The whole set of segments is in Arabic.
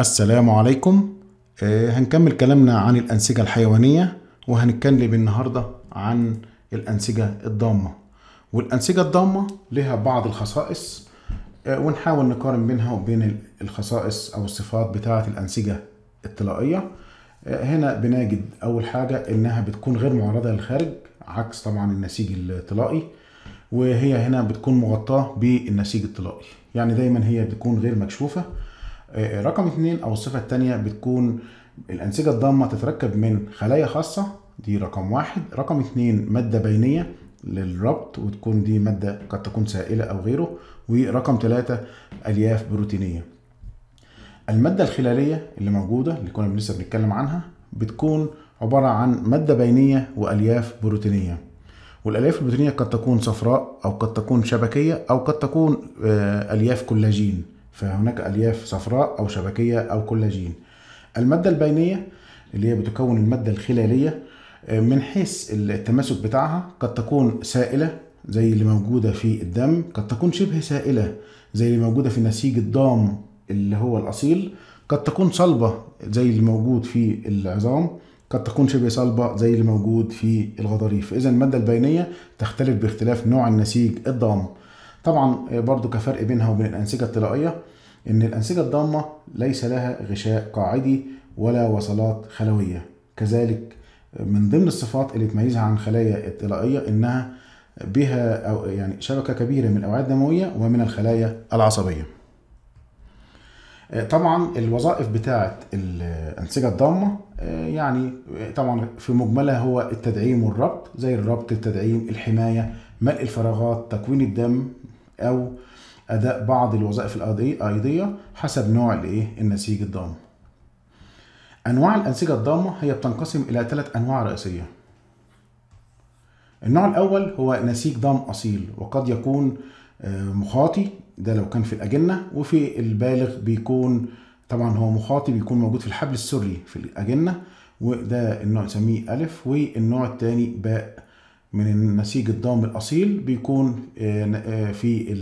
السلام عليكم آه، هنكمل كلامنا عن الأنسجة الحيوانية وهنتكلم النهاردة عن الأنسجة الضامة والأنسجة الضامة لها بعض الخصائص آه، ونحاول نقارن بينها وبين الخصائص أو الصفات بتاعة الأنسجة الطلائية آه، هنا بنجد أول حاجة إنها بتكون غير معرضة للخارج عكس طبعا النسيج الطلائي وهي هنا بتكون مغطاة بالنسيج الطلائي يعني دايما هي بتكون غير مكشوفة آه، آه، رقم اتنين او الصفه الثانيه بتكون الانسجه الضامه تتركب من خلايا خاصه دي رقم واحد رقم اتنين ماده بينيه للربط وتكون دي ماده قد تكون سائله او غيره ورقم ثلاثة الياف بروتينيه الماده الخلاليه اللي موجوده اللي كنا لسه بنتكلم عنها بتكون عباره عن ماده بينيه والياف بروتينيه والالياف البروتينيه قد تكون صفراء او قد تكون شبكيه او قد تكون آه، الياف كولاجين فهناك ألياف صفراء أو شبكية أو كولاجين المادة البينية اللي هي بتكون المادة الخلالية آه، من حيث التماسك بتاعها قد تكون سائلة زي اللي موجودة في الدم قد تكون شبه سائلة زي اللي موجودة في النسيج الضام اللي هو الأصيل قد تكون صلبة زي اللي موجود في العظام قد تكون شبه صلبة زي اللي موجود في الغضاريف إذا المادة البينية تختلف باختلاف نوع النسيج الضام طبعا آه، برضو كفرق بينها وبين الأنسجة الطلائية إن الأنسجة الضامة ليس لها غشاء قاعدي ولا وصلات خلوية كذلك آه، من ضمن الصفات اللي تميزها عن الخلايا الطلائية إنها بها أو يعني شبكة كبيرة من الأوعية الدموية ومن الخلايا العصبية آه، طبعا الوظائف بتاعة الأنسجة الضامة يعني طبعا في مجملها هو التدعيم والربط زي الربط التدعيم الحماية ملء الفراغات تكوين الدم أو أداء بعض الوظائف الأيضية حسب نوع الإيه؟ النسيج الضام. أنواع الأنسجة الضامة هي بتنقسم إلى ثلاث أنواع رئيسية. النوع الأول هو نسيج ضام أصيل وقد يكون آه، مخاطي ده لو كان في الأجنة وفي البالغ بيكون طبعا هو مخاطي بيكون موجود في الحبل السري في الأجنة وده النوع نسميه ألف والنوع الثاني باء من النسيج الضام الأصيل بيكون آه، آه، في آه،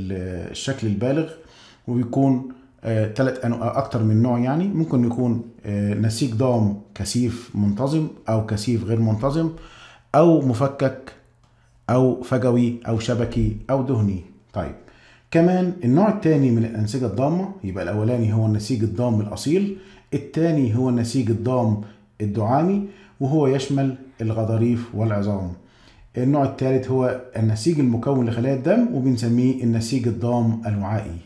الشكل البالغ وبيكون ثلاث أكتر من نوع يعني ممكن يكون نسيج ضام كثيف منتظم أو كثيف غير منتظم أو مفكك أو فجوي أو شبكي أو دهني طيب كمان النوع الثاني من الأنسجة الضامة يبقى الأولاني هو النسيج الضام الأصيل الثاني هو النسيج الضام الدعامي وهو يشمل الغضاريف والعظام النوع الثالث هو النسيج المكون لخلايا الدم وبنسميه النسيج الضام الوعائي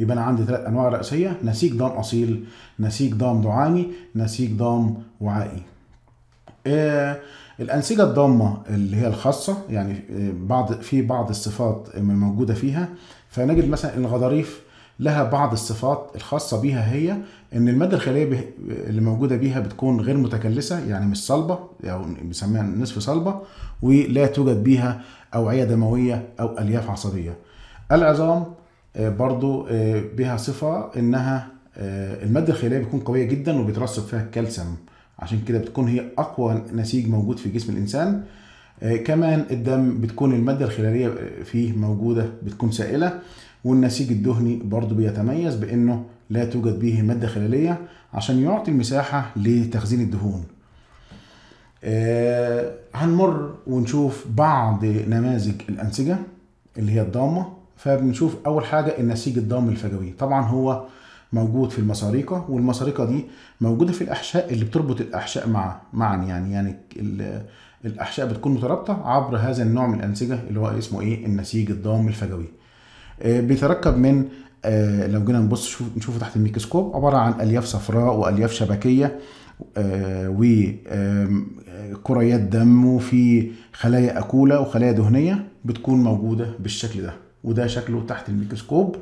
يبقى انا عندي ثلاث انواع رئيسيه نسيج ضام اصيل نسيج ضام دعامي نسيج ضام وعائي آه الانسجه الضامه اللي هي الخاصه يعني آه، بعض في بعض الصفات الموجوده فيها فنجد مثلا الغضاريف لها بعض الصفات الخاصة بيها هي ان المادة الخلية اللي موجودة بيها بتكون غير متكلسة يعني مش صلبة او يعني بنسميها نصف صلبة ولا توجد بيها اوعية دموية او الياف عصبية العظام آه، برضو آه، بها صفة انها آه، المادة الخلية بتكون قوية جدا وبيترسب فيها الكالسيوم عشان كده بتكون هي اقوى نسيج موجود في جسم الانسان كمان الدم بتكون المادة الخلالية فيه موجودة بتكون سائلة والنسيج الدهني برضو بيتميز بأنه لا توجد به مادة خلالية عشان يعطي المساحة لتخزين الدهون آه هنمر ونشوف بعض نماذج الأنسجة اللي هي الضامة فبنشوف أول حاجة النسيج الضام الفجوي طبعا هو موجود في المصاريقة والمصاريقة دي موجودة في الأحشاء اللي بتربط الأحشاء مع معا يعني يعني الأحشاء بتكون مترابطة عبر هذا النوع من الأنسجة اللي هو اسمه إيه النسيج الضام الفجوي آه، بيتركب من آه، لو جينا نبص نشوفه تحت الميكروسكوب عباره عن الياف صفراء والياف شبكيه آه، وكريات دم وفي خلايا أكولة وخلايا دهنية بتكون موجودة بالشكل ده وده شكله تحت الميكروسكوب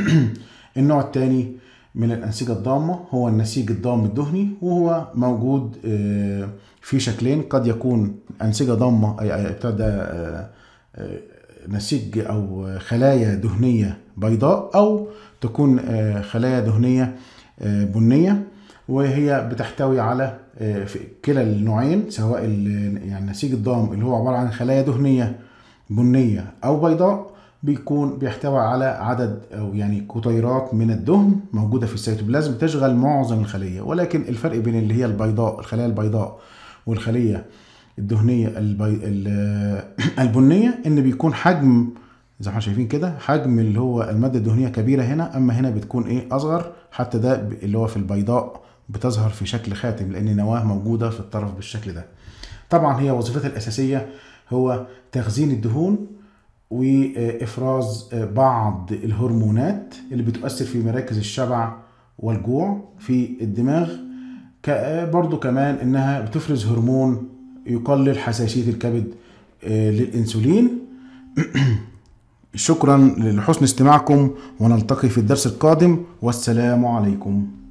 النوع الثاني من الأنسجة الضامة هو النسيج الضام الدهني وهو موجود في شكلين قد يكون أنسجة ضامة بتاع ده نسيج أو خلايا دهنية بيضاء أو تكون آه، خلايا دهنية آه، بنية وهي بتحتوي على آه، كلا النوعين سواء يعني نسيج الضام اللي هو عبارة عن خلايا دهنية بنية أو بيضاء بيكون بيحتوي على عدد أو يعني كتيرات من الدهن موجودة في السيتوبلازم تشغل معظم الخلية ولكن الفرق بين اللي هي البيضاء الخلايا البيضاء والخلية الدهنيه البي... البنيه ان بيكون حجم زي ما احنا شايفين كده حجم اللي هو الماده الدهنيه كبيره هنا اما هنا بتكون ايه اصغر حتى ده اللي هو في البيضاء بتظهر في شكل خاتم لان نواه موجوده في الطرف بالشكل ده طبعا هي وظيفتها الاساسيه هو تخزين الدهون وافراز آه، بعض الهرمونات اللي بتؤثر في مراكز الشبع والجوع في الدماغ آه، برضو كمان انها بتفرز هرمون يقلل حساسية الكبد آه، للإنسولين شكرا لحسن استماعكم ونلتقي في الدرس القادم والسلام عليكم